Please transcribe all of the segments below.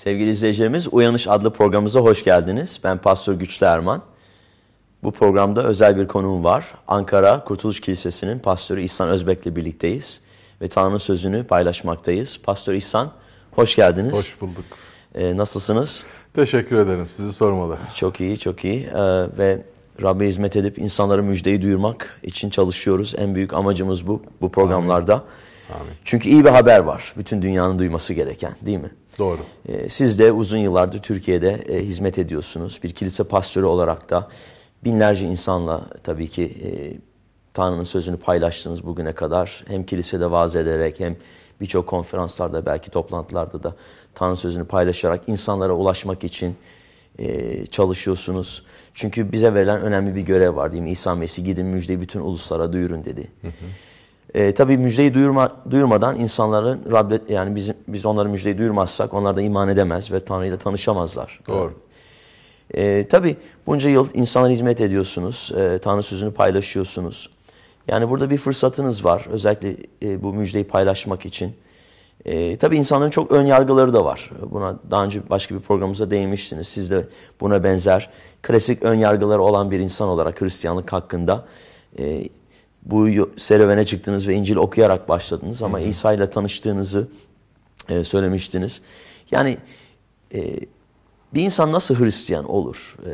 Sevgili izleyicilerimiz Uyanış adlı programımıza hoş geldiniz. Ben Pastör Güçlü Erman. Bu programda özel bir konuğum var. Ankara Kurtuluş Kilisesi'nin Pastörü İhsan Özbek'le birlikteyiz. Ve Tanrı'nın sözünü paylaşmaktayız. Pastör İhsan hoş geldiniz. Hoş bulduk. Ee, nasılsınız? Teşekkür ederim sizi sormalı. Çok iyi çok iyi ee, ve Rabbe hizmet edip insanlara müjdeyi duyurmak için çalışıyoruz. En büyük amacımız bu bu programlarda. Amin. Amin. Çünkü iyi bir haber var. Bütün dünyanın duyması gereken değil mi? Doğru. E, siz de uzun yıllardır Türkiye'de e, hizmet ediyorsunuz. Bir kilise pastörü olarak da binlerce insanla tabii ki e, Tanrı'nın sözünü paylaştınız bugüne kadar. Hem kilisede vaaz ederek hem birçok konferanslarda belki toplantılarda da Tanrı sözünü paylaşarak insanlara ulaşmak için e, çalışıyorsunuz. Çünkü bize verilen önemli bir görev var değil mi? İsa Mesih gidin müjdeyi bütün uluslara duyurun dedi. Hı hı. E, tabii müjdeyi duyurma, duyurmadan insanların Rabbet yani bizim biz onlara müjdeyi duyurmazsak onlar da iman edemez ve Tanrı ile tanışamazlar. Doğru. E, tabii bunca yıl insanlara hizmet ediyorsunuz. E, Tanrı sözünü paylaşıyorsunuz. Yani burada bir fırsatınız var özellikle e, bu müjdeyi paylaşmak için. E, tabii insanların çok ön yargıları da var. Buna daha önce başka bir programımıza değinmiştiniz. Siz de buna benzer klasik ön yargıları olan bir insan olarak Hristiyanlık hakkında e, bu serüvene çıktınız ve İncil okuyarak başladınız ama İsa ile tanıştığınızı e, söylemiştiniz. Yani e, bir insan nasıl Hristiyan olur? E,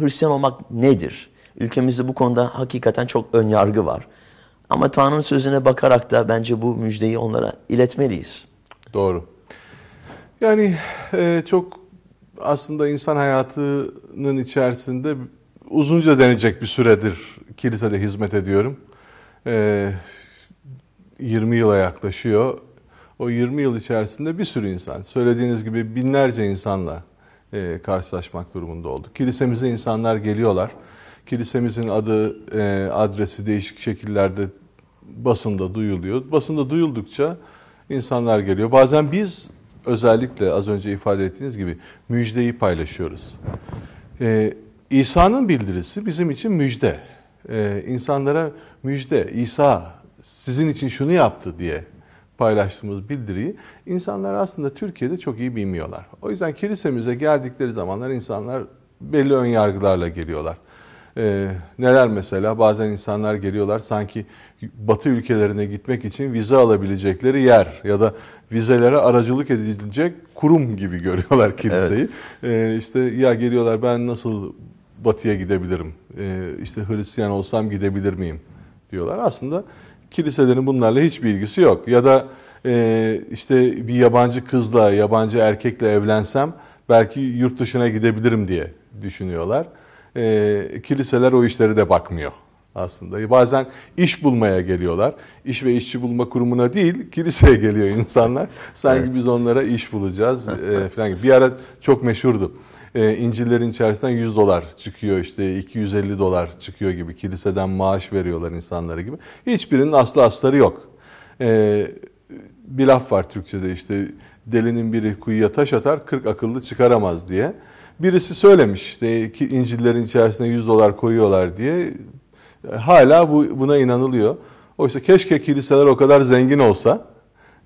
Hristiyan olmak nedir? Ülkemizde bu konuda hakikaten çok ön yargı var. Ama Tanrı'nın sözüne bakarak da bence bu müjdeyi onlara iletmeliyiz. Doğru. Yani e, çok aslında insan hayatının içerisinde uzunca denecek bir süredir kilisede hizmet ediyorum. 20 ee, yıla yaklaşıyor. O 20 yıl içerisinde bir sürü insan, söylediğiniz gibi binlerce insanla e, karşılaşmak durumunda olduk. Kilisemize insanlar geliyorlar. Kilisemizin adı, e, adresi değişik şekillerde basında duyuluyor. Basında duyuldukça insanlar geliyor. Bazen biz özellikle az önce ifade ettiğiniz gibi müjdeyi paylaşıyoruz. Ee, İsa'nın bildirisi bizim için müjde e, insanlara müjde, İsa sizin için şunu yaptı diye paylaştığımız bildiriyi insanlar aslında Türkiye'de çok iyi bilmiyorlar. O yüzden kilisemize geldikleri zamanlar insanlar belli ön yargılarla geliyorlar. Ee, neler mesela bazen insanlar geliyorlar sanki batı ülkelerine gitmek için vize alabilecekleri yer ya da vizelere aracılık edilecek kurum gibi görüyorlar kiliseyi. Evet. Ee, işte ya geliyorlar ben nasıl batıya gidebilirim. E, işte Hristiyan olsam gidebilir miyim diyorlar. Aslında kiliselerin bunlarla hiçbir ilgisi yok. Ya da e, işte bir yabancı kızla, yabancı erkekle evlensem belki yurt dışına gidebilirim diye düşünüyorlar. E, kiliseler o işleri de bakmıyor aslında. Bazen iş bulmaya geliyorlar. İş ve işçi bulma kurumuna değil, kiliseye geliyor insanlar. Sanki evet. biz onlara iş bulacağız e, falan gibi. Bir ara çok meşhurdu e, İncil'lerin içerisinden 100 dolar çıkıyor işte 250 dolar çıkıyor gibi kiliseden maaş veriyorlar insanlara gibi. Hiçbirinin aslı astarı yok. E, bir laf var Türkçe'de işte delinin biri kuyuya taş atar 40 akıllı çıkaramaz diye. Birisi söylemiş işte ki İncil'lerin içerisine 100 dolar koyuyorlar diye e, hala bu, buna inanılıyor. Oysa keşke kiliseler o kadar zengin olsa.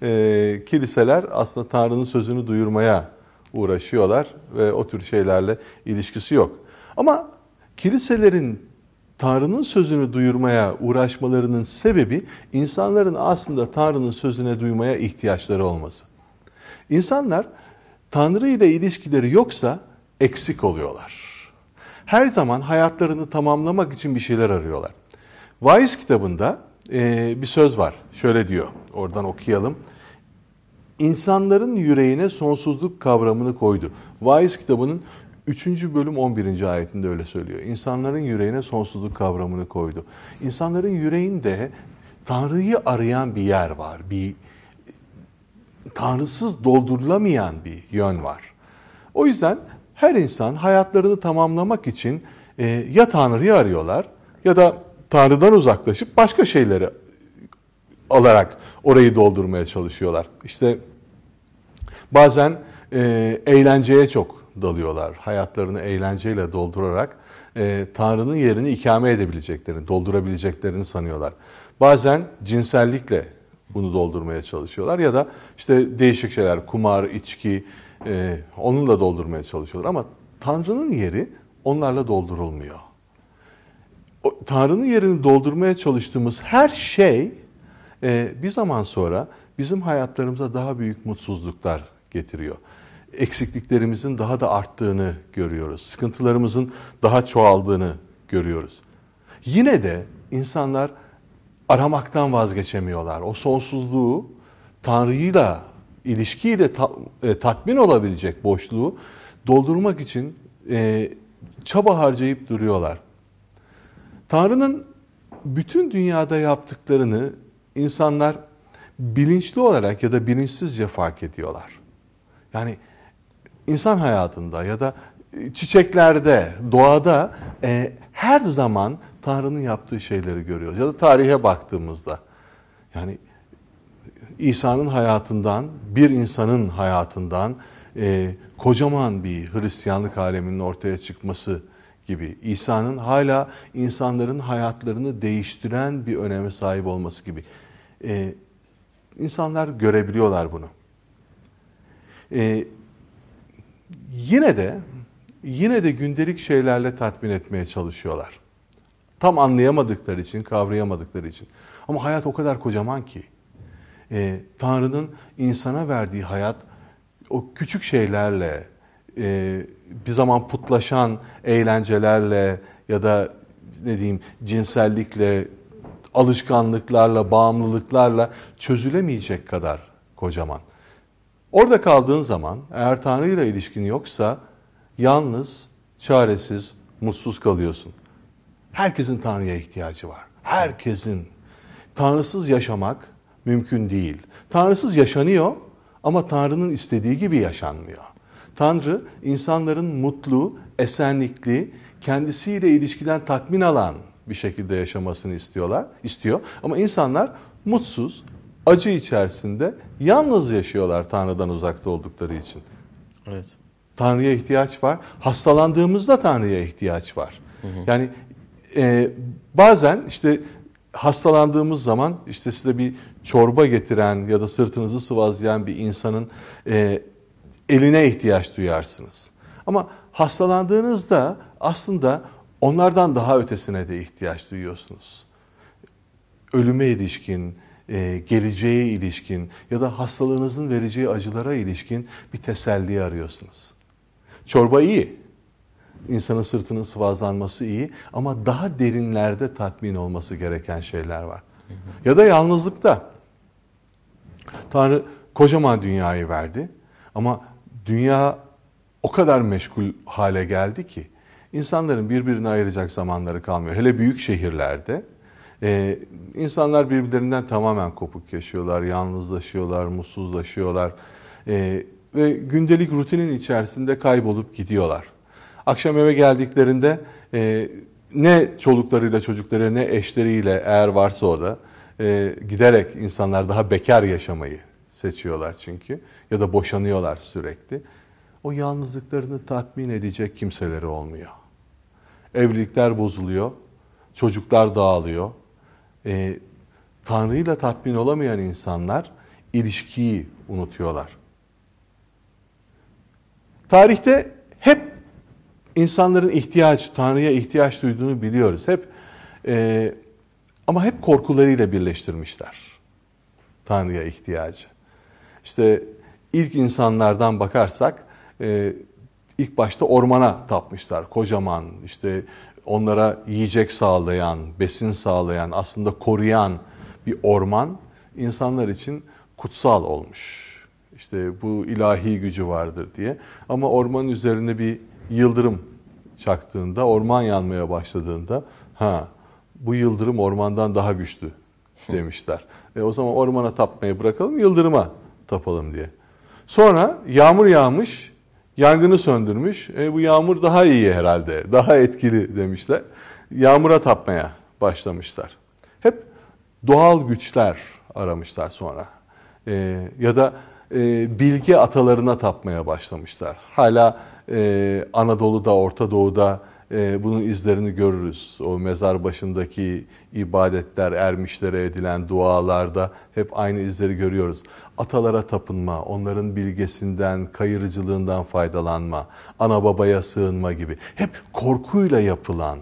E, kiliseler aslında Tanrı'nın sözünü duyurmaya uğraşıyorlar ve o tür şeylerle ilişkisi yok. Ama kiliselerin Tanrı'nın sözünü duyurmaya uğraşmalarının sebebi insanların aslında Tanrı'nın sözüne duymaya ihtiyaçları olması. İnsanlar Tanrı ile ilişkileri yoksa eksik oluyorlar. Her zaman hayatlarını tamamlamak için bir şeyler arıyorlar. Vaiz kitabında bir söz var. Şöyle diyor. Oradan okuyalım insanların yüreğine sonsuzluk kavramını koydu. Vaiz kitabının 3. bölüm 11. ayetinde öyle söylüyor. İnsanların yüreğine sonsuzluk kavramını koydu. İnsanların yüreğinde Tanrı'yı arayan bir yer var. Bir tanrısız doldurulamayan bir yön var. O yüzden her insan hayatlarını tamamlamak için e, ya Tanrı'yı arıyorlar ya da Tanrı'dan uzaklaşıp başka şeyleri alarak orayı doldurmaya çalışıyorlar. İşte bazen e, eğlenceye çok dalıyorlar. Hayatlarını eğlenceyle doldurarak e, Tanrı'nın yerini ikame edebileceklerini, doldurabileceklerini sanıyorlar. Bazen cinsellikle bunu doldurmaya çalışıyorlar ya da işte değişik şeyler, kumar, içki e, onunla doldurmaya çalışıyorlar ama Tanrı'nın yeri onlarla doldurulmuyor. O, Tanrı'nın yerini doldurmaya çalıştığımız her şey e, bir zaman sonra bizim hayatlarımıza daha büyük mutsuzluklar getiriyor. Eksikliklerimizin daha da arttığını görüyoruz. Sıkıntılarımızın daha çoğaldığını görüyoruz. Yine de insanlar aramaktan vazgeçemiyorlar. O sonsuzluğu Tanrı'yla ilişkiyle ta, e, tatmin olabilecek boşluğu doldurmak için e, çaba harcayıp duruyorlar. Tanrı'nın bütün dünyada yaptıklarını insanlar bilinçli olarak ya da bilinçsizce fark ediyorlar. Yani insan hayatında ya da e, çiçeklerde, doğada e, her zaman Tanrı'nın yaptığı şeyleri görüyoruz. Ya da tarihe baktığımızda yani İsa'nın hayatından, bir insanın hayatından e, kocaman bir Hristiyanlık aleminin ortaya çıkması gibi İsa'nın hala insanların hayatlarını değiştiren bir öneme sahip olması gibi e, insanlar görebiliyorlar bunu. E, yine de yine de gündelik şeylerle tatmin etmeye çalışıyorlar. Tam anlayamadıkları için, kavrayamadıkları için. Ama hayat o kadar kocaman ki. E, Tanrı'nın insana verdiği hayat o küçük şeylerle, e, bir zaman putlaşan eğlencelerle ya da ne diyeyim cinsellikle alışkanlıklarla, bağımlılıklarla çözülemeyecek kadar kocaman. Orada kaldığın zaman eğer Tanrı ile ilişkin yoksa yalnız, çaresiz, mutsuz kalıyorsun. Herkesin Tanrı'ya ihtiyacı var. Herkesin. Tanrısız yaşamak mümkün değil. Tanrısız yaşanıyor ama Tanrı'nın istediği gibi yaşanmıyor. Tanrı insanların mutlu, esenlikli, kendisiyle ilişkiden tatmin alan, bir şekilde yaşamasını istiyorlar, istiyor. Ama insanlar mutsuz, acı içerisinde yalnız yaşıyorlar Tanrı'dan uzakta oldukları için. Evet. Tanrı'ya ihtiyaç var. Hastalandığımızda Tanrı'ya ihtiyaç var. Hı hı. Yani e, bazen işte hastalandığımız zaman işte size bir çorba getiren ya da sırtınızı sıvazlayan bir insanın e, eline ihtiyaç duyarsınız. Ama hastalandığınızda aslında Onlardan daha ötesine de ihtiyaç duyuyorsunuz. Ölüme ilişkin, e, geleceğe ilişkin ya da hastalığınızın vereceği acılara ilişkin bir teselli arıyorsunuz. Çorba iyi, insanın sırtının sıvazlanması iyi ama daha derinlerde tatmin olması gereken şeyler var. Ya da yalnızlıkta. Tanrı kocaman dünyayı verdi ama dünya o kadar meşgul hale geldi ki insanların birbirini ayıracak zamanları kalmıyor. Hele büyük şehirlerde ee, insanlar birbirlerinden tamamen kopuk yaşıyorlar, yalnızlaşıyorlar, mutsuzlaşıyorlar ee, ve gündelik rutinin içerisinde kaybolup gidiyorlar. Akşam eve geldiklerinde e, ne çoluklarıyla çocukları ne eşleriyle eğer varsa o da e, giderek insanlar daha bekar yaşamayı seçiyorlar çünkü ya da boşanıyorlar sürekli. O yalnızlıklarını tatmin edecek kimseleri olmuyor. Evlilikler bozuluyor. Çocuklar dağılıyor. E, Tanrı'yla tatmin olamayan insanlar ilişkiyi unutuyorlar. Tarihte hep insanların ihtiyaç, Tanrı'ya ihtiyaç duyduğunu biliyoruz. Hep e, ama hep korkularıyla birleştirmişler Tanrı'ya ihtiyacı. İşte ilk insanlardan bakarsak e, ilk başta ormana tapmışlar. Kocaman işte onlara yiyecek sağlayan, besin sağlayan, aslında koruyan bir orman insanlar için kutsal olmuş. İşte bu ilahi gücü vardır diye. Ama ormanın üzerinde bir yıldırım çaktığında, orman yanmaya başladığında ha bu yıldırım ormandan daha güçlü demişler. E o zaman ormana tapmayı bırakalım, yıldırıma tapalım diye. Sonra yağmur yağmış, Yangını söndürmüş. E, bu yağmur daha iyi herhalde, daha etkili demişler. Yağmura tapmaya başlamışlar. Hep doğal güçler aramışlar sonra. E, ya da e, bilgi atalarına tapmaya başlamışlar. Hala e, Anadolu'da, Orta Doğu'da ee, bunun izlerini görürüz. O mezar başındaki ibadetler, ermişlere edilen dualarda hep aynı izleri görüyoruz. Atalara tapınma, onların bilgesinden, kayırıcılığından faydalanma, ana babaya sığınma gibi hep korkuyla yapılan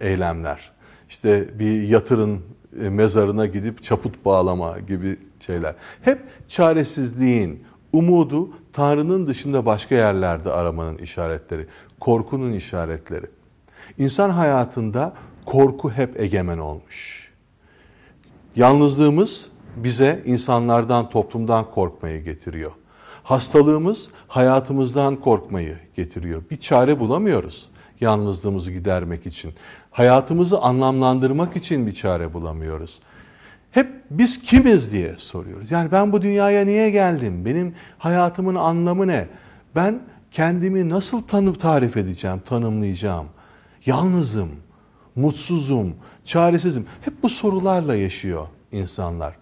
eylemler. İşte bir yatırın e, mezarına gidip çaput bağlama gibi şeyler. Hep çaresizliğin, umudu Tanrı'nın dışında başka yerlerde aramanın işaretleri korkunun işaretleri. İnsan hayatında korku hep egemen olmuş. Yalnızlığımız bize insanlardan, toplumdan korkmayı getiriyor. Hastalığımız hayatımızdan korkmayı getiriyor. Bir çare bulamıyoruz yalnızlığımızı gidermek için. Hayatımızı anlamlandırmak için bir çare bulamıyoruz. Hep biz kimiz diye soruyoruz. Yani ben bu dünyaya niye geldim? Benim hayatımın anlamı ne? Ben kendimi nasıl tanıp tarif edeceğim, tanımlayacağım? Yalnızım, mutsuzum, çaresizim. Hep bu sorularla yaşıyor insanlar.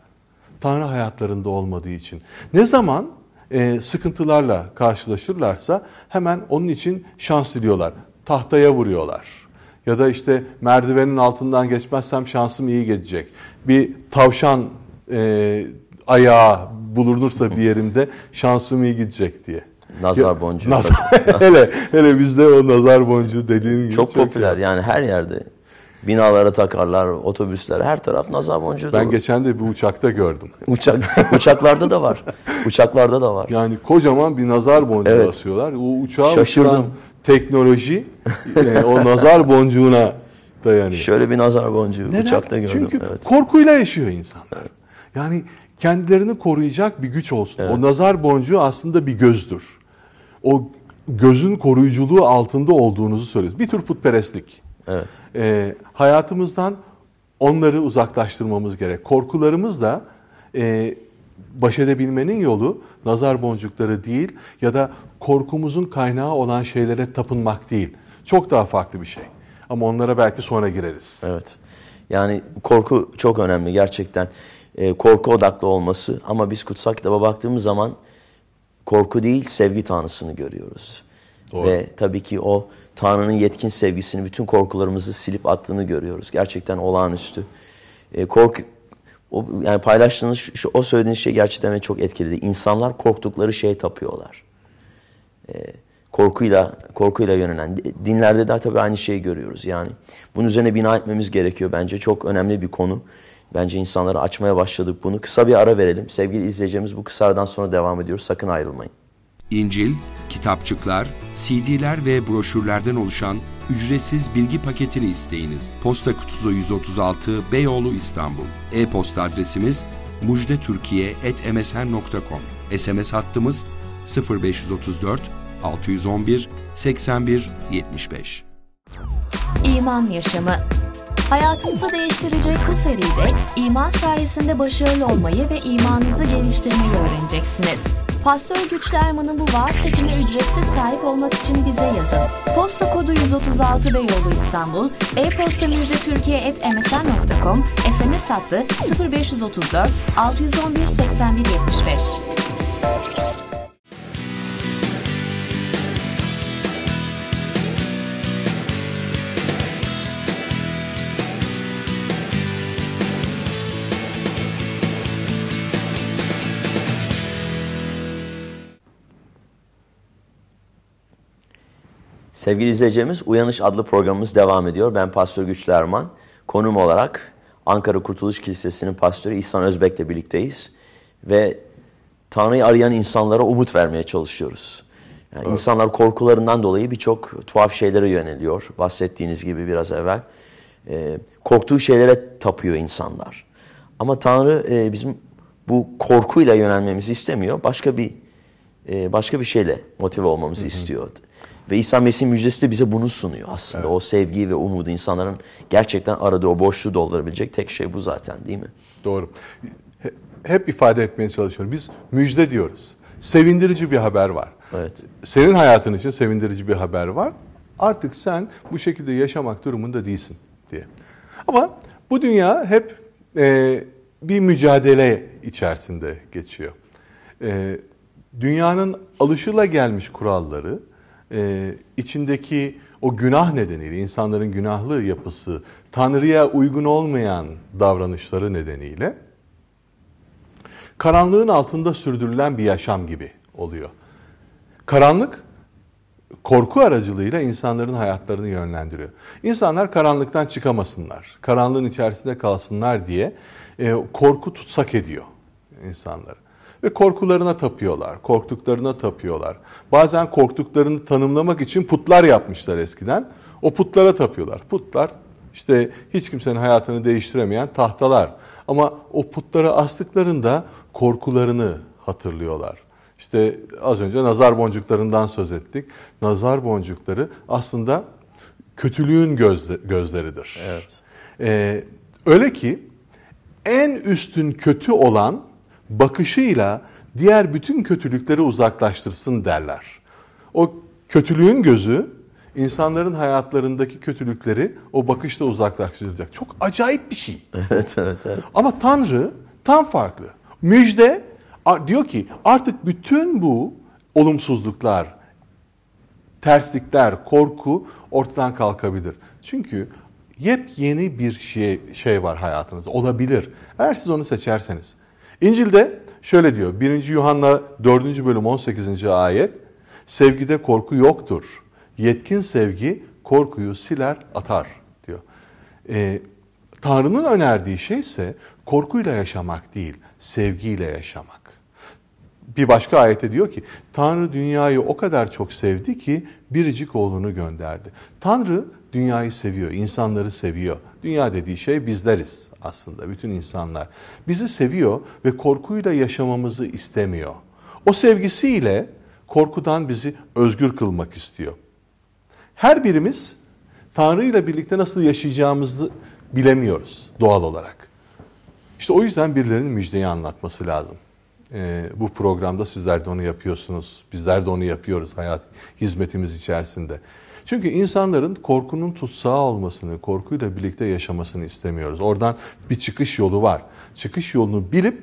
Tanrı hayatlarında olmadığı için. Ne zaman e, sıkıntılarla karşılaşırlarsa hemen onun için şans diliyorlar. Tahtaya vuruyorlar. Ya da işte merdivenin altından geçmezsem şansım iyi geçecek. Bir tavşan e, ayağı bulunursa bir yerimde şansım iyi gidecek diye. Nazar boncuğu. Nazar, hele, hele bizde o nazar boncuğu dediğin gibi. Çok, çok popüler şey. yani her yerde. Binalara takarlar, otobüsler, her taraf nazar boncuğu. Ben geçen de bir uçakta gördüm. Uçak, uçaklarda da var. Uçaklarda da var. Yani kocaman bir nazar boncuğu evet. asıyorlar. O uçağa Şaşırdım. teknoloji e, o nazar boncuğuna dayanıyor. Şöyle bir nazar boncuğu Neden? uçakta gördüm. Çünkü evet. korkuyla yaşıyor insanlar. Yani kendilerini koruyacak bir güç olsun. Evet. O nazar boncuğu aslında bir gözdür o gözün koruyuculuğu altında olduğunuzu söylüyoruz. Bir tür putperestlik. Evet. E, hayatımızdan onları uzaklaştırmamız gerek. Korkularımız da e, baş edebilmenin yolu nazar boncukları değil ya da korkumuzun kaynağı olan şeylere tapınmak değil. Çok daha farklı bir şey. Ama onlara belki sonra gireriz. Evet. Yani korku çok önemli gerçekten. E, korku odaklı olması ama biz kutsal kitaba baktığımız zaman korku değil sevgi tanrısını görüyoruz. Doğru. Ve tabii ki o Tanrı'nın yetkin sevgisini bütün korkularımızı silip attığını görüyoruz. Gerçekten olağanüstü. E, kork o, yani paylaştığınız şu, o söylediğiniz şey gerçekten beni çok etkiledi. İnsanlar korktukları şeye tapıyorlar. E, korkuyla korkuyla yönelen dinlerde de tabii aynı şeyi görüyoruz. Yani bunun üzerine bina etmemiz gerekiyor bence. Çok önemli bir konu. Bence insanları açmaya başladık bunu. Kısa bir ara verelim. Sevgili izleyeceğimiz bu kısardan sonra devam ediyoruz. Sakın ayrılmayın. İncil, kitapçıklar, CD'ler ve broşürlerden oluşan ücretsiz bilgi paketini isteyiniz. Posta kutusu 136 Beyoğlu İstanbul. E-posta adresimiz mujdetürkiye.msn.com SMS hattımız 0534 611 81 75 İman Yaşamı Hayatınızı değiştirecek bu seride iman sayesinde başarılı olmayı ve imanınızı geliştirmeyi öğreneceksiniz. Pastör Güçlerman'ın bu vaaz ücretsiz sahip olmak için bize yazın. Posta kodu 136 Beyoğlu İstanbul, e-posta müzeTürkiye@msn.com, SMS hattı 0534 611 8175. Sevgili izleyeceğimiz Uyanış adlı programımız devam ediyor. Ben Pastör Güçlü Erman. Konum olarak Ankara Kurtuluş Kilisesi'nin pastörü İhsan Özbek'le birlikteyiz. Ve Tanrı'yı arayan insanlara umut vermeye çalışıyoruz. Yani evet. İnsanlar korkularından dolayı birçok tuhaf şeylere yöneliyor. Bahsettiğiniz gibi biraz evvel. E, korktuğu şeylere tapıyor insanlar. Ama Tanrı e, bizim bu korkuyla yönelmemizi istemiyor. Başka bir e, başka bir şeyle motive olmamızı hı hı. istiyor. Ve İsa Mesih'in müjdesi de bize bunu sunuyor aslında. Evet. O sevgiyi ve umudu insanların gerçekten aradığı o boşluğu doldurabilecek tek şey bu zaten değil mi? Doğru. Hep ifade etmeye çalışıyorum. Biz müjde diyoruz. Sevindirici bir haber var. Evet. Senin hayatın için sevindirici bir haber var. Artık sen bu şekilde yaşamak durumunda değilsin diye. Ama bu dünya hep e, bir mücadele içerisinde geçiyor. E, dünyanın alışıla gelmiş kuralları, e, içindeki o günah nedeniyle, insanların günahlı yapısı, Tanrı'ya uygun olmayan davranışları nedeniyle karanlığın altında sürdürülen bir yaşam gibi oluyor. Karanlık korku aracılığıyla insanların hayatlarını yönlendiriyor. İnsanlar karanlıktan çıkamasınlar, karanlığın içerisinde kalsınlar diye e, korku tutsak ediyor insanları ve korkularına tapıyorlar, korktuklarına tapıyorlar. Bazen korktuklarını tanımlamak için putlar yapmışlar eskiden. O putlara tapıyorlar. Putlar işte hiç kimsenin hayatını değiştiremeyen tahtalar. Ama o putlara astıklarında korkularını hatırlıyorlar. İşte az önce nazar boncuklarından söz ettik. Nazar boncukları aslında kötülüğün gözle, gözleridir. Evet. Ee, öyle ki en üstün kötü olan bakışıyla diğer bütün kötülükleri uzaklaştırsın derler. O kötülüğün gözü insanların hayatlarındaki kötülükleri o bakışla uzaklaştıracak. Çok acayip bir şey. evet, evet, evet. Ama Tanrı tam farklı. Müjde diyor ki artık bütün bu olumsuzluklar, terslikler, korku ortadan kalkabilir. Çünkü yepyeni bir şey, şey var hayatınızda. Olabilir. Eğer siz onu seçerseniz. İncil'de şöyle diyor 1. Yuhanna 4. bölüm 18. ayet Sevgide korku yoktur. Yetkin sevgi korkuyu siler atar diyor. Ee, Tanrı'nın önerdiği şey ise korkuyla yaşamak değil, sevgiyle yaşamak. Bir başka ayette diyor ki Tanrı dünyayı o kadar çok sevdi ki biricik oğlunu gönderdi. Tanrı dünyayı seviyor, insanları seviyor. Dünya dediği şey bizleriz aslında, bütün insanlar. Bizi seviyor ve korkuyla yaşamamızı istemiyor. O sevgisiyle korkudan bizi özgür kılmak istiyor. Her birimiz Tanrı ile birlikte nasıl yaşayacağımızı bilemiyoruz doğal olarak. İşte o yüzden birilerinin müjdeyi anlatması lazım. Ee, bu programda sizler de onu yapıyorsunuz. Bizler de onu yapıyoruz hayat hizmetimiz içerisinde. Çünkü insanların korkunun tutsağı olmasını, korkuyla birlikte yaşamasını istemiyoruz. Oradan bir çıkış yolu var. Çıkış yolunu bilip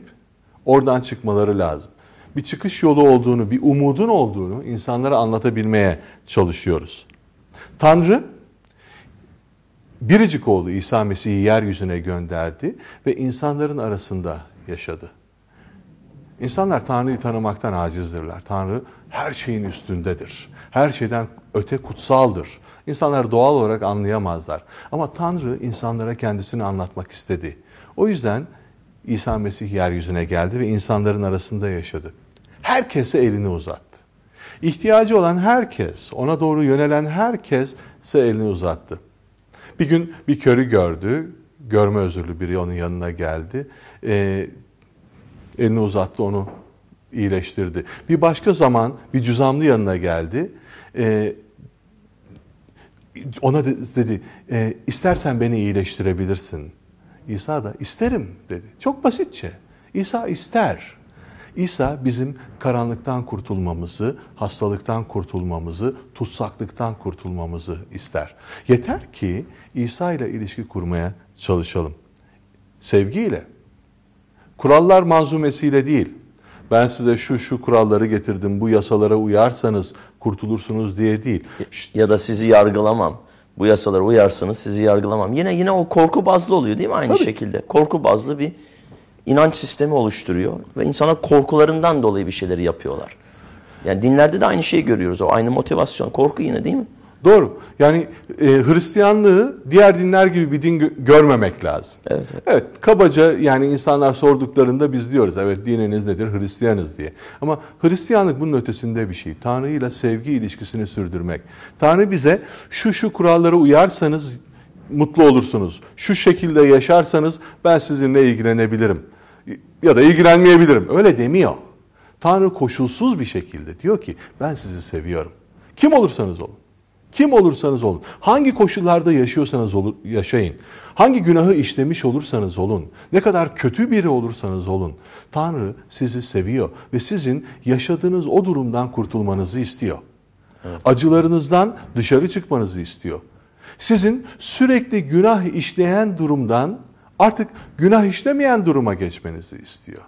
oradan çıkmaları lazım. Bir çıkış yolu olduğunu, bir umudun olduğunu insanlara anlatabilmeye çalışıyoruz. Tanrı biricik oğlu İsa Mesih'i yeryüzüne gönderdi ve insanların arasında yaşadı. İnsanlar Tanrı'yı tanımaktan acizdirler. Tanrı her şeyin üstündedir. Her şeyden öte kutsaldır. İnsanlar doğal olarak anlayamazlar. Ama Tanrı insanlara kendisini anlatmak istedi. O yüzden İsa Mesih yeryüzüne geldi ve insanların arasında yaşadı. Herkese elini uzattı. İhtiyacı olan herkes, ona doğru yönelen herkes ise elini uzattı. Bir gün bir körü gördü, görme özürlü biri onun yanına geldi. Ee, elini uzattı, onu iyileştirdi. Bir başka zaman bir cüzamlı yanına geldi. E, ona dedi, e, istersen beni iyileştirebilirsin. İsa da isterim dedi. Çok basitçe. İsa ister. İsa bizim karanlıktan kurtulmamızı, hastalıktan kurtulmamızı, tutsaklıktan kurtulmamızı ister. Yeter ki İsa ile ilişki kurmaya çalışalım. Sevgiyle. Kurallar manzumesiyle değil ben size şu şu kuralları getirdim bu yasalara uyarsanız kurtulursunuz diye değil. Ya da sizi yargılamam. Bu yasalara uyarsanız sizi yargılamam. Yine yine o korku bazlı oluyor değil mi aynı Tabii. şekilde? Korku bazlı bir inanç sistemi oluşturuyor ve insana korkularından dolayı bir şeyleri yapıyorlar. Yani dinlerde de aynı şeyi görüyoruz. O aynı motivasyon, korku yine değil mi? Doğru. Yani e, Hristiyanlığı diğer dinler gibi bir din görmemek lazım. Evet, evet. evet. Kabaca yani insanlar sorduklarında biz diyoruz evet dininiz nedir? Hristiyanız diye. Ama Hristiyanlık bunun ötesinde bir şey. Tanrı ile sevgi ilişkisini sürdürmek. Tanrı bize şu şu kurallara uyarsanız mutlu olursunuz. Şu şekilde yaşarsanız ben sizinle ilgilenebilirim. Ya da ilgilenmeyebilirim. Öyle demiyor. Tanrı koşulsuz bir şekilde diyor ki ben sizi seviyorum. Kim olursanız olun. Kim olursanız olun, hangi koşullarda yaşıyorsanız olur, yaşayın, hangi günahı işlemiş olursanız olun, ne kadar kötü biri olursanız olun, Tanrı sizi seviyor ve sizin yaşadığınız o durumdan kurtulmanızı istiyor. Evet. Acılarınızdan dışarı çıkmanızı istiyor. Sizin sürekli günah işleyen durumdan artık günah işlemeyen duruma geçmenizi istiyor.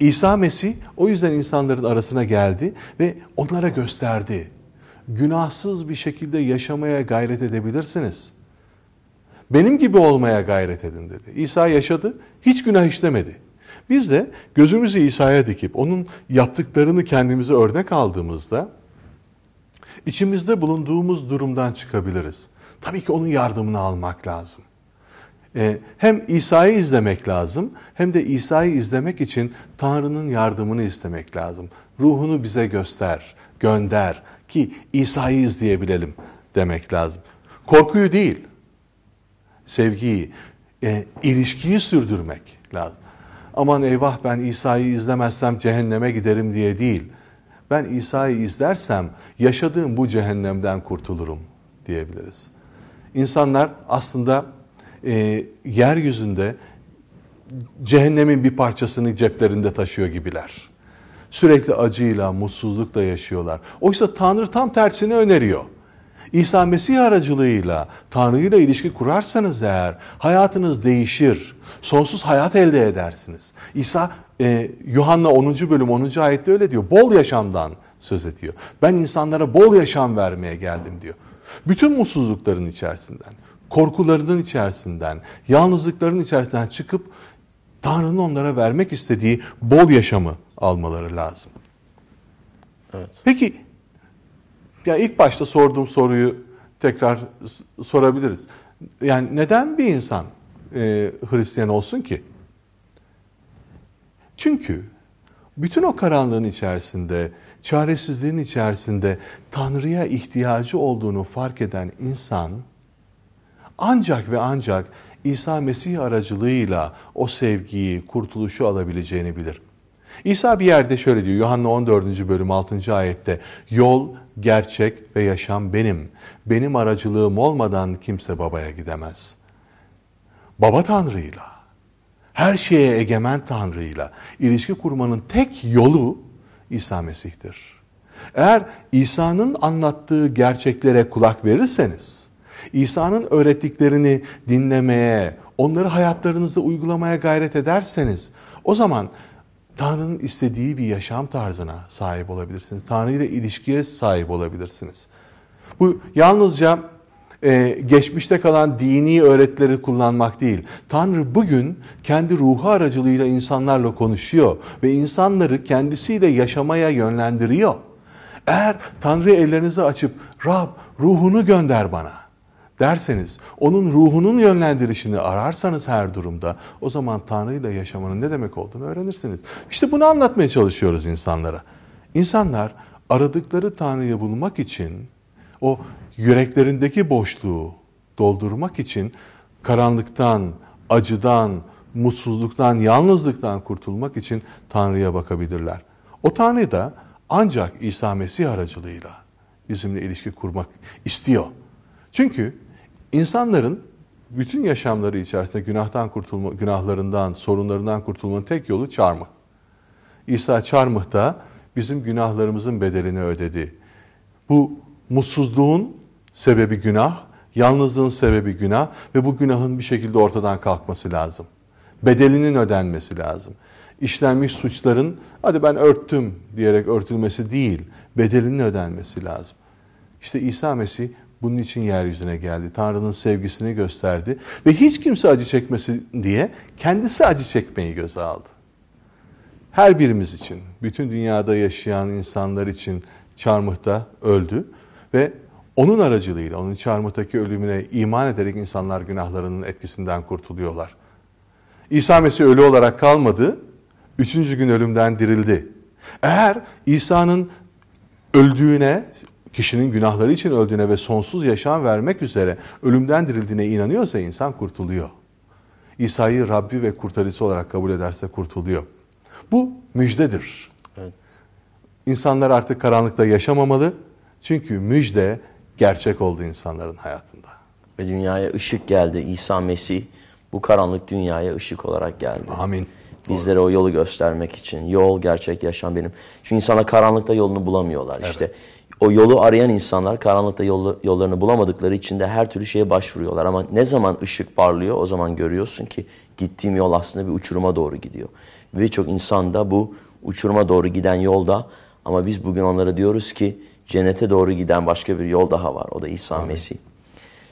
İsa Mesih o yüzden insanların arasına geldi ve onlara gösterdi günahsız bir şekilde yaşamaya gayret edebilirsiniz. Benim gibi olmaya gayret edin dedi. İsa yaşadı, hiç günah işlemedi. Biz de gözümüzü İsa'ya dikip onun yaptıklarını kendimize örnek aldığımızda içimizde bulunduğumuz durumdan çıkabiliriz. Tabii ki onun yardımını almak lazım. Ee, hem İsa'yı izlemek lazım hem de İsa'yı izlemek için Tanrı'nın yardımını istemek lazım. Ruhunu bize göster, gönder, ki İsa'yı izleyebilelim demek lazım. Korkuyu değil, sevgiyi, e, ilişkiyi sürdürmek lazım. Aman eyvah ben İsa'yı izlemezsem cehenneme giderim diye değil. Ben İsa'yı izlersem yaşadığım bu cehennemden kurtulurum diyebiliriz. İnsanlar aslında e, yeryüzünde cehennemin bir parçasını ceplerinde taşıyor gibiler. Sürekli acıyla, mutsuzlukla yaşıyorlar. Oysa Tanrı tam tersini öneriyor. İsa Mesih aracılığıyla Tanrı'yla ilişki kurarsanız eğer hayatınız değişir. Sonsuz hayat elde edersiniz. İsa e, Yuhanna 10. bölüm 10. ayette öyle diyor. Bol yaşamdan söz ediyor. Ben insanlara bol yaşam vermeye geldim diyor. Bütün mutsuzlukların içerisinden, korkularının içerisinden, yalnızlıkların içerisinden çıkıp Tanrı'nın onlara vermek istediği bol yaşamı almaları lazım. Evet. Peki ya ilk başta sorduğum soruyu tekrar sorabiliriz. Yani neden bir insan e, Hristiyan olsun ki? Çünkü bütün o karanlığın içerisinde, çaresizliğin içerisinde Tanrı'ya ihtiyacı olduğunu fark eden insan ancak ve ancak İsa Mesih aracılığıyla o sevgiyi, kurtuluşu alabileceğini bilir. İsa bir yerde şöyle diyor Yuhanna 14. bölüm 6. ayette yol, gerçek ve yaşam benim. Benim aracılığım olmadan kimse babaya gidemez. Baba Tanrı'yla, her şeye egemen Tanrı'yla ilişki kurmanın tek yolu İsa Mesih'tir. Eğer İsa'nın anlattığı gerçeklere kulak verirseniz İsa'nın öğrettiklerini dinlemeye, onları hayatlarınızda uygulamaya gayret ederseniz o zaman Tanrı'nın istediği bir yaşam tarzına sahip olabilirsiniz. Tanrı ile ilişkiye sahip olabilirsiniz. Bu yalnızca e, geçmişte kalan dini öğretileri kullanmak değil. Tanrı bugün kendi ruhu aracılığıyla insanlarla konuşuyor ve insanları kendisiyle yaşamaya yönlendiriyor. Eğer Tanrı ellerinizi açıp Rab ruhunu gönder bana derseniz, onun ruhunun yönlendirişini ararsanız her durumda o zaman Tanrı ile yaşamanın ne demek olduğunu öğrenirsiniz. İşte bunu anlatmaya çalışıyoruz insanlara. İnsanlar aradıkları Tanrı'yı bulmak için o yüreklerindeki boşluğu doldurmak için karanlıktan, acıdan, mutsuzluktan, yalnızlıktan kurtulmak için Tanrı'ya bakabilirler. O Tanrı da ancak İsa Mesih aracılığıyla bizimle ilişki kurmak istiyor. Çünkü İnsanların bütün yaşamları içerisinde günahtan kurtulma, günahlarından, sorunlarından kurtulmanın tek yolu çarmıh. İsa da bizim günahlarımızın bedelini ödedi. Bu mutsuzluğun sebebi günah, yalnızlığın sebebi günah ve bu günahın bir şekilde ortadan kalkması lazım. Bedelinin ödenmesi lazım. İşlenmiş suçların hadi ben örttüm diyerek örtülmesi değil, bedelinin ödenmesi lazım. İşte İsa Mesih bunun için yeryüzüne geldi. Tanrı'nın sevgisini gösterdi. Ve hiç kimse acı çekmesin diye kendisi acı çekmeyi göze aldı. Her birimiz için, bütün dünyada yaşayan insanlar için çarmıhta öldü. Ve onun aracılığıyla, onun çarmıhtaki ölümüne iman ederek insanlar günahlarının etkisinden kurtuluyorlar. İsa Mesih ölü olarak kalmadı, üçüncü gün ölümden dirildi. Eğer İsa'nın öldüğüne, kişinin günahları için öldüğüne ve sonsuz yaşam vermek üzere ölümden dirildiğine inanıyorsa insan kurtuluyor. İsa'yı Rabbi ve kurtarıcısı olarak kabul ederse kurtuluyor. Bu müjdedir. İnsanlar artık karanlıkta yaşamamalı. Çünkü müjde gerçek oldu insanların hayatında. Ve dünyaya ışık geldi. İsa Mesih bu karanlık dünyaya ışık olarak geldi. Amin. Bizlere Doğru. o yolu göstermek için. Yol, gerçek, yaşam benim. Çünkü insana karanlıkta yolunu bulamıyorlar. Evet. İşte o yolu arayan insanlar karanlıkta yol, yollarını bulamadıkları için de her türlü şeye başvuruyorlar. Ama ne zaman ışık parlıyor o zaman görüyorsun ki gittiğim yol aslında bir uçuruma doğru gidiyor. Birçok insan da bu uçuruma doğru giden yolda ama biz bugün onlara diyoruz ki cennete doğru giden başka bir yol daha var. O da İsa Amin. Mesih.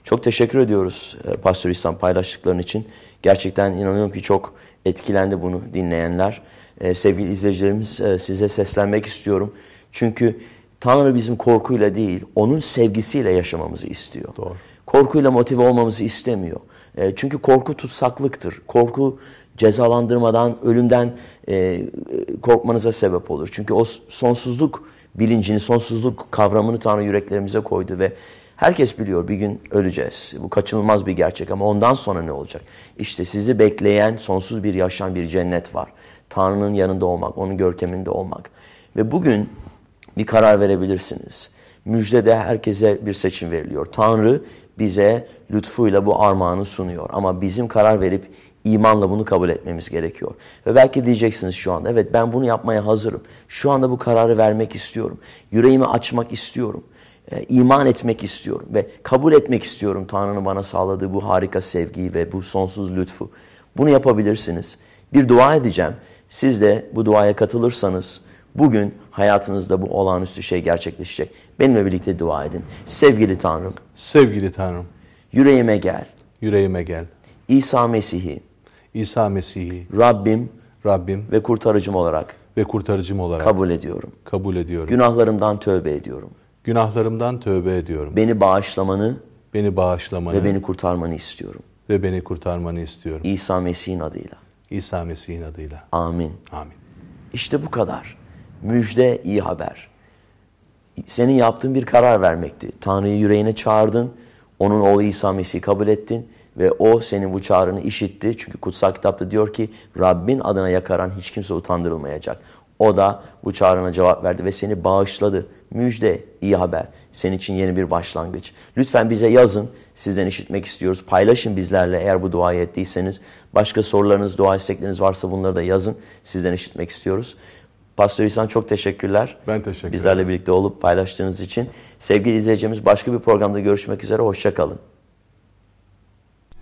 Çok teşekkür ediyoruz e, Pastör İhsan paylaştıkların için. Gerçekten inanıyorum ki çok etkilendi bunu dinleyenler. E, sevgili izleyicilerimiz e, size seslenmek istiyorum. Çünkü Tanrı bizim korkuyla değil, onun sevgisiyle yaşamamızı istiyor. Doğru. Korkuyla motive olmamızı istemiyor. E, çünkü korku tutsaklıktır. Korku cezalandırmadan, ölümden e, korkmanıza sebep olur. Çünkü o sonsuzluk bilincini, sonsuzluk kavramını Tanrı yüreklerimize koydu ve herkes biliyor bir gün öleceğiz. Bu kaçınılmaz bir gerçek ama ondan sonra ne olacak? İşte sizi bekleyen sonsuz bir yaşam, bir cennet var. Tanrı'nın yanında olmak, onun görkeminde olmak. Ve bugün bir karar verebilirsiniz. Müjde de herkese bir seçim veriliyor. Tanrı bize lütfuyla bu armağanı sunuyor. Ama bizim karar verip imanla bunu kabul etmemiz gerekiyor. Ve belki diyeceksiniz şu anda evet ben bunu yapmaya hazırım. Şu anda bu kararı vermek istiyorum. Yüreğimi açmak istiyorum. E, iman etmek istiyorum ve kabul etmek istiyorum Tanrı'nın bana sağladığı bu harika sevgiyi ve bu sonsuz lütfu. Bunu yapabilirsiniz. Bir dua edeceğim. Siz de bu duaya katılırsanız Bugün hayatınızda bu olağanüstü şey gerçekleşecek. Benimle birlikte dua edin. Sevgili Tanrım. Sevgili Tanrım. Yüreğime gel. Yüreğime gel. İsa Mesih'i. İsa Mesih'i. Rabbim. Rabbim. Ve kurtarıcım olarak. Ve kurtarıcım olarak. Kabul ediyorum. Kabul ediyorum. Günahlarımdan tövbe ediyorum. Günahlarımdan tövbe ediyorum. Beni bağışlamanı. Beni bağışlamanı. Ve beni kurtarmanı istiyorum. Ve beni kurtarmanı istiyorum. İsa Mesih'in adıyla. İsa Mesih'in adıyla. Amin. Amin. İşte bu kadar müjde, iyi haber. Senin yaptığın bir karar vermekti. Tanrı'yı yüreğine çağırdın, onun oğlu İsa Mesih'i kabul ettin ve o senin bu çağrını işitti. Çünkü kutsal kitapta diyor ki Rabbin adına yakaran hiç kimse utandırılmayacak. O da bu çağrına cevap verdi ve seni bağışladı. Müjde, iyi haber. Senin için yeni bir başlangıç. Lütfen bize yazın. Sizden işitmek istiyoruz. Paylaşın bizlerle eğer bu duayı ettiyseniz. Başka sorularınız, dua istekleriniz varsa bunları da yazın. Sizden işitmek istiyoruz. Pastör İhsan çok teşekkürler. Ben teşekkür ederim. Bizlerle birlikte olup paylaştığınız için. Sevgili izleyicimiz başka bir programda görüşmek üzere. Hoşçakalın.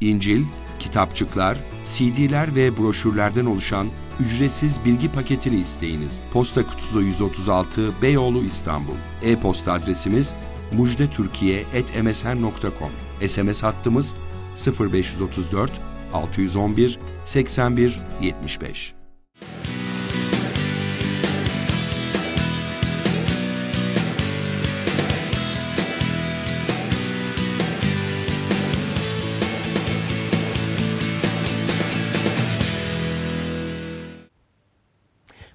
İncil, kitapçıklar, CD'ler ve broşürlerden oluşan ücretsiz bilgi paketini isteyiniz. Posta kutusu 136 Beyoğlu İstanbul. E-posta adresimiz mujdetürkiye.msn.com SMS hattımız 0534 611 81 75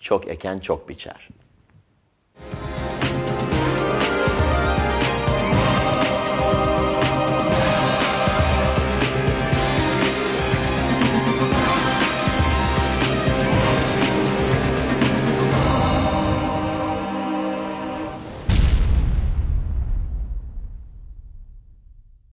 çok eken çok biçer.